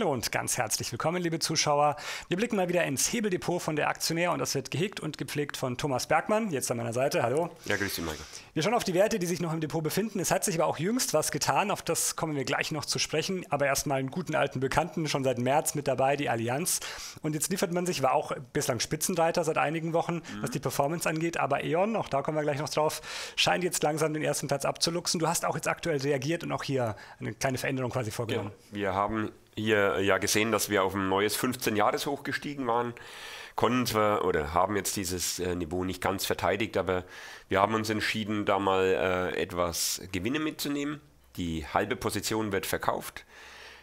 Hallo und ganz herzlich willkommen, liebe Zuschauer. Wir blicken mal wieder ins Hebeldepot von der Aktionär und das wird gehegt und gepflegt von Thomas Bergmann, jetzt an meiner Seite. Hallo. Ja, grüß dich, Michael. Wir schauen auf die Werte, die sich noch im Depot befinden. Es hat sich aber auch jüngst was getan, auf das kommen wir gleich noch zu sprechen. Aber erstmal einen guten alten Bekannten, schon seit März mit dabei, die Allianz. Und jetzt liefert man sich, war auch bislang Spitzenreiter seit einigen Wochen, mhm. was die Performance angeht. Aber E.ON, auch da kommen wir gleich noch drauf, scheint jetzt langsam den ersten Platz abzuluxen. Du hast auch jetzt aktuell reagiert und auch hier eine kleine Veränderung quasi vorgenommen. Ja, wir haben hier äh, ja gesehen, dass wir auf ein neues 15-Jahres-Hoch gestiegen waren. Konnten zwar oder haben jetzt dieses äh, Niveau nicht ganz verteidigt, aber wir haben uns entschieden, da mal äh, etwas Gewinne mitzunehmen. Die halbe Position wird verkauft,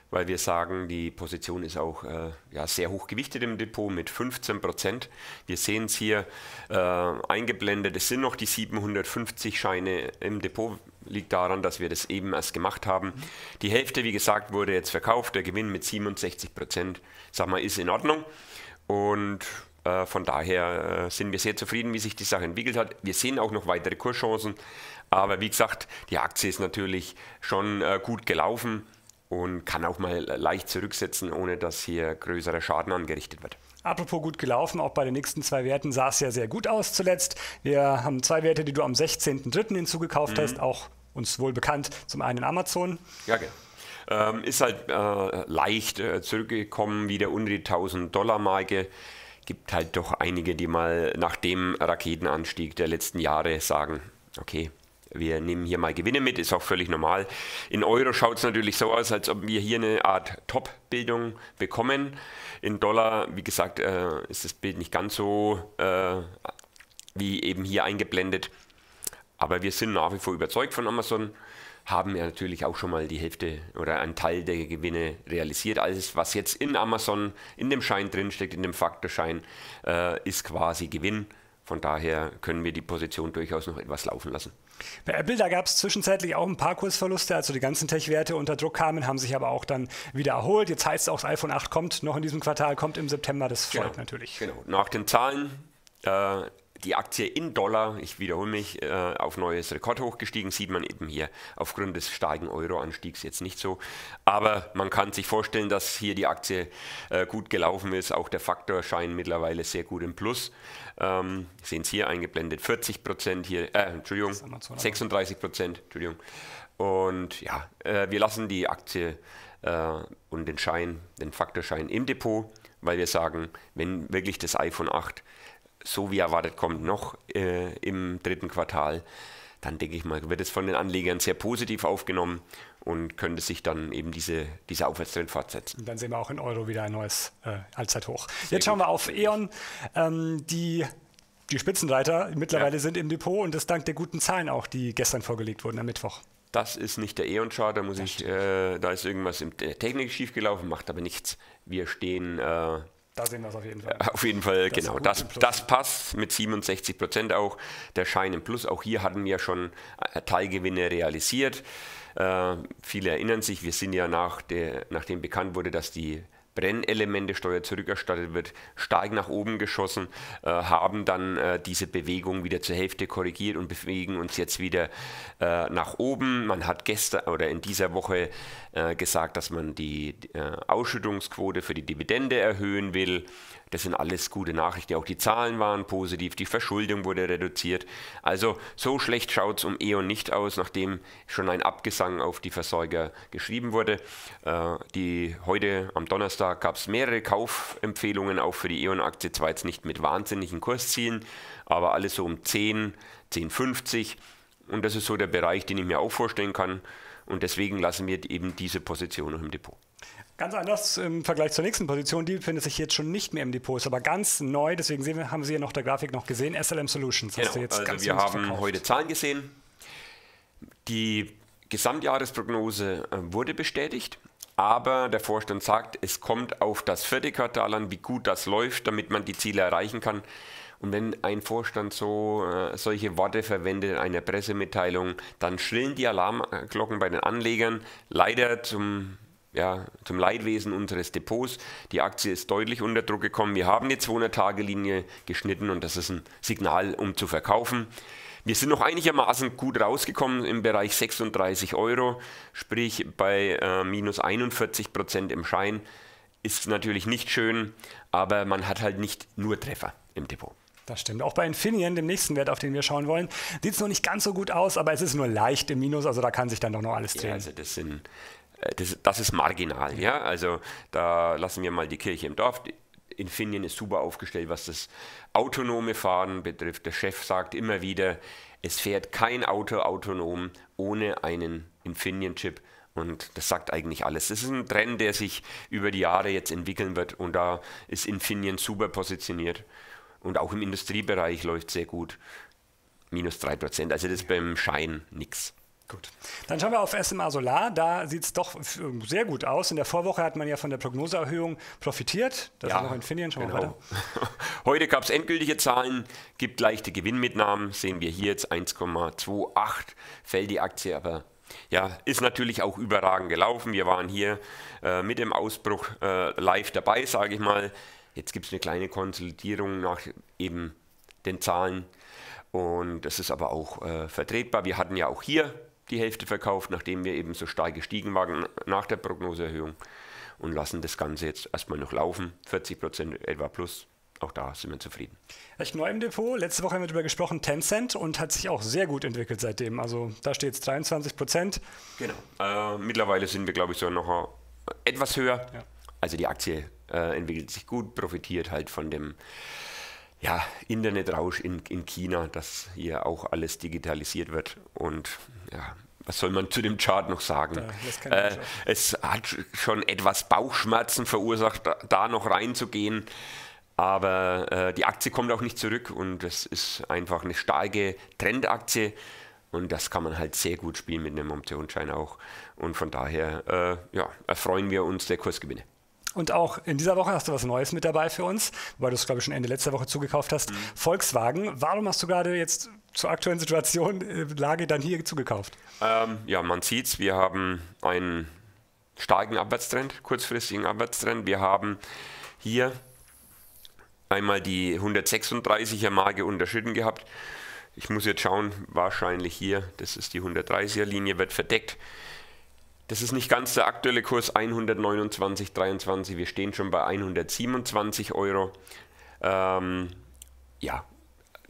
weil wir sagen, die Position ist auch äh, ja, sehr hoch gewichtet im Depot mit 15 Prozent. Wir sehen es hier äh, eingeblendet, es sind noch die 750 Scheine im Depot liegt daran, dass wir das eben erst gemacht haben. Die Hälfte, wie gesagt, wurde jetzt verkauft. Der Gewinn mit 67 Prozent, sag mal, ist in Ordnung. Und äh, von daher äh, sind wir sehr zufrieden, wie sich die Sache entwickelt hat. Wir sehen auch noch weitere Kurschancen. Aber wie gesagt, die Aktie ist natürlich schon äh, gut gelaufen und kann auch mal leicht zurücksetzen, ohne dass hier größerer Schaden angerichtet wird. Apropos gut gelaufen, auch bei den nächsten zwei Werten sah es ja sehr gut aus zuletzt. Wir haben zwei Werte, die du am 16.03. hinzugekauft mhm. hast, auch uns wohl bekannt. Zum einen Amazon. Ja, genau. Ähm, ist halt äh, leicht äh, zurückgekommen, wieder unter die 1000-Dollar-Marke. Gibt halt doch einige, die mal nach dem Raketenanstieg der letzten Jahre sagen, okay, wir nehmen hier mal Gewinne mit, ist auch völlig normal. In Euro schaut es natürlich so aus, als ob wir hier eine Art Top-Bildung bekommen. In Dollar, wie gesagt, äh, ist das Bild nicht ganz so äh, wie eben hier eingeblendet. Aber wir sind nach wie vor überzeugt von Amazon, haben ja natürlich auch schon mal die Hälfte oder einen Teil der Gewinne realisiert. Alles, was jetzt in Amazon, in dem Schein drinsteckt, in dem Faktorschein, äh, ist quasi Gewinn. Von daher können wir die Position durchaus noch etwas laufen lassen. Bei Apple, da gab es zwischenzeitlich auch ein paar Kursverluste, also die ganzen Tech-Werte unter Druck kamen, haben sich aber auch dann wieder erholt. Jetzt heißt es auch, das iPhone 8 kommt noch in diesem Quartal, kommt im September, das folgt genau, natürlich. Genau, nach den Zahlen äh, die Aktie in Dollar, ich wiederhole mich, äh, auf neues Rekordhoch gestiegen. Sieht man eben hier aufgrund des starken Euroanstiegs jetzt nicht so. Aber man kann sich vorstellen, dass hier die Aktie äh, gut gelaufen ist. Auch der Faktor scheint mittlerweile sehr gut im Plus. Ähm, Sehen es hier eingeblendet. 40 Prozent hier, äh, Entschuldigung, 36 Prozent, Entschuldigung. Und ja, äh, wir lassen die Aktie äh, und den Schein, den Faktorschein im Depot, weil wir sagen, wenn wirklich das iPhone 8 so wie erwartet kommt, noch äh, im dritten Quartal, dann denke ich mal, wird es von den Anlegern sehr positiv aufgenommen und könnte sich dann eben diese, diese Aufwärtstrend fortsetzen. Und dann sehen wir auch in Euro wieder ein neues äh, Allzeithoch. Sehr Jetzt schauen gut. wir auf E.ON. Ähm, die die Spitzenreiter mittlerweile ja. sind im Depot und das dank der guten Zahlen auch, die gestern vorgelegt wurden am Mittwoch. Das ist nicht der E.ON-Chart, da äh, da ist irgendwas in der Technik schiefgelaufen, macht aber nichts. Wir stehen äh, da sehen wir es auf jeden Fall. Auf jeden Fall, das genau. Das, das passt mit 67 Prozent auch. Der Schein im Plus. Auch hier hatten wir schon äh, Teilgewinne realisiert. Äh, viele erinnern sich, wir sind ja nach der, nachdem bekannt wurde, dass die Brennelemente steuer zurückerstattet wird, stark nach oben geschossen, äh, haben dann äh, diese Bewegung wieder zur Hälfte korrigiert und bewegen uns jetzt wieder äh, nach oben. Man hat gestern oder in dieser Woche äh, gesagt, dass man die äh, Ausschüttungsquote für die Dividende erhöhen will. Das sind alles gute Nachrichten. Auch die Zahlen waren positiv, die Verschuldung wurde reduziert. Also so schlecht schaut es um E.ON eh nicht aus, nachdem schon ein Abgesang auf die Versorger geschrieben wurde. Äh, die, heute am Donnerstag gab es mehrere Kaufempfehlungen auch für die E.ON-Aktie. Zwar jetzt nicht mit wahnsinnigen Kurszielen, aber alles so um 10, 10,50. Und das ist so der Bereich, den ich mir auch vorstellen kann. Und deswegen lassen wir eben diese Position noch im Depot. Ganz anders im Vergleich zur nächsten Position, die befindet sich jetzt schon nicht mehr im Depot, ist aber ganz neu, deswegen wir, haben Sie ja noch der Grafik noch gesehen, SLM Solutions. Genau, also wir haben verkauft. heute Zahlen gesehen. Die Gesamtjahresprognose äh, wurde bestätigt, aber der Vorstand sagt, es kommt auf das vierte Quartal an, wie gut das läuft, damit man die Ziele erreichen kann. Und wenn ein Vorstand so äh, solche Worte verwendet in einer Pressemitteilung, dann schrillen die Alarmglocken bei den Anlegern. Leider zum ja, zum Leidwesen unseres Depots. Die Aktie ist deutlich unter Druck gekommen. Wir haben die 200-Tage-Linie geschnitten und das ist ein Signal, um zu verkaufen. Wir sind noch einigermaßen gut rausgekommen im Bereich 36 Euro, sprich bei äh, minus 41 Prozent im Schein. Ist natürlich nicht schön, aber man hat halt nicht nur Treffer im Depot. Das stimmt. Auch bei Infineon, dem nächsten Wert, auf den wir schauen wollen, sieht es noch nicht ganz so gut aus, aber es ist nur leicht im Minus, also da kann sich dann doch noch alles drehen. Ja, also das sind, äh, das, das ist marginal, ja. Also da lassen wir mal die Kirche im Dorf. Infineon ist super aufgestellt, was das autonome Fahren betrifft. Der Chef sagt immer wieder, es fährt kein Auto autonom ohne einen Infineon-Chip. Und das sagt eigentlich alles. Das ist ein Trend, der sich über die Jahre jetzt entwickeln wird. Und da ist Infineon super positioniert. Und auch im Industriebereich läuft sehr gut. Minus 3%. Also das ist beim Schein nichts. Gut. Dann schauen wir auf SMA Solar. Da sieht es doch ähm, sehr gut aus. In der Vorwoche hat man ja von der Prognoseerhöhung profitiert. Das ja, ist noch Infineon. Schauen genau. wir weiter. Heute gab es endgültige Zahlen, gibt leichte Gewinnmitnahmen. Sehen wir hier jetzt 1,28 fällt die Aktie, aber ja, ist natürlich auch überragend gelaufen. Wir waren hier äh, mit dem Ausbruch äh, live dabei, sage ich mal. Jetzt gibt es eine kleine Konsolidierung nach eben den Zahlen und das ist aber auch äh, vertretbar. Wir hatten ja auch hier die Hälfte verkauft, nachdem wir eben so stark gestiegen waren nach der Prognoseerhöhung und lassen das Ganze jetzt erstmal noch laufen. 40 etwa plus. Auch da sind wir zufrieden. Recht neu im Depot. Letzte Woche haben wir darüber gesprochen, Tencent und hat sich auch sehr gut entwickelt seitdem. Also da steht es 23 Genau. Äh, mittlerweile sind wir, glaube ich, so noch äh, etwas höher. Ja also die Aktie äh, entwickelt sich gut, profitiert halt von dem ja, Internetrausch in, in China, dass hier auch alles digitalisiert wird. Und ja, was soll man zu dem Chart noch sagen? Ja, äh, es hat schon etwas Bauchschmerzen verursacht, da, noch reinzugehen. Aber äh, die Aktie kommt auch nicht zurück und es ist einfach eine starke Trendaktie. Und das kann man halt sehr gut spielen mit einem Optionsschein auch. Und von daher äh, ja, erfreuen wir uns der Kursgewinne. Und auch in dieser Woche hast du was Neues mit dabei für uns, weil du es, glaube ich, schon Ende letzter Woche zugekauft hast. Mhm. Volkswagen, warum hast du gerade jetzt zur aktuellen Situation, äh, Lage dann hier zugekauft? Ähm, ja, man sieht es, wir haben einen starken Abwärtstrend, kurzfristigen Abwärtstrend. Wir haben hier einmal die 136er Marke unterschritten gehabt. Ich muss jetzt schauen, wahrscheinlich hier, das ist die 130er Linie, wird verdeckt. Das ist nicht ganz der aktuelle Kurs 129,23. Wir stehen schon bei 127 Euro. Ähm, ja,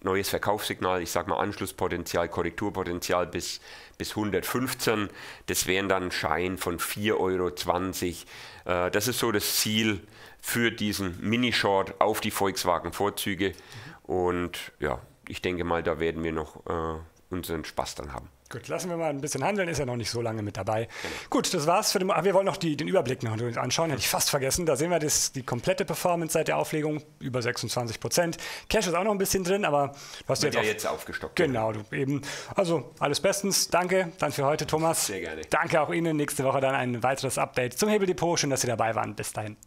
neues Verkaufssignal, ich sage mal Anschlusspotenzial, Korrekturpotenzial bis, bis 115. Das wären dann Schein von 4,20 Euro. Äh, das ist so das Ziel für diesen Mini-Short auf die Volkswagen-Vorzüge. Und ja, ich denke mal, da werden wir noch äh, und einen Spaß dann haben. Gut, lassen wir mal ein bisschen handeln, ist ja noch nicht so lange mit dabei. Genau. Gut, das war's für den. Ach, wir wollen noch die, den Überblick noch anschauen, hätte ich fast vergessen. Da sehen wir das, die komplette Performance seit der Auflegung, über 26 Prozent. Cash ist auch noch ein bisschen drin, aber du hast Wird jetzt, ja jetzt aufgestockt. Genau, du, eben. Also alles bestens. Danke dann für heute, Thomas. Sehr gerne. Danke auch Ihnen. Nächste Woche dann ein weiteres Update zum Hebeldepot. Schön, dass Sie dabei waren. Bis dahin.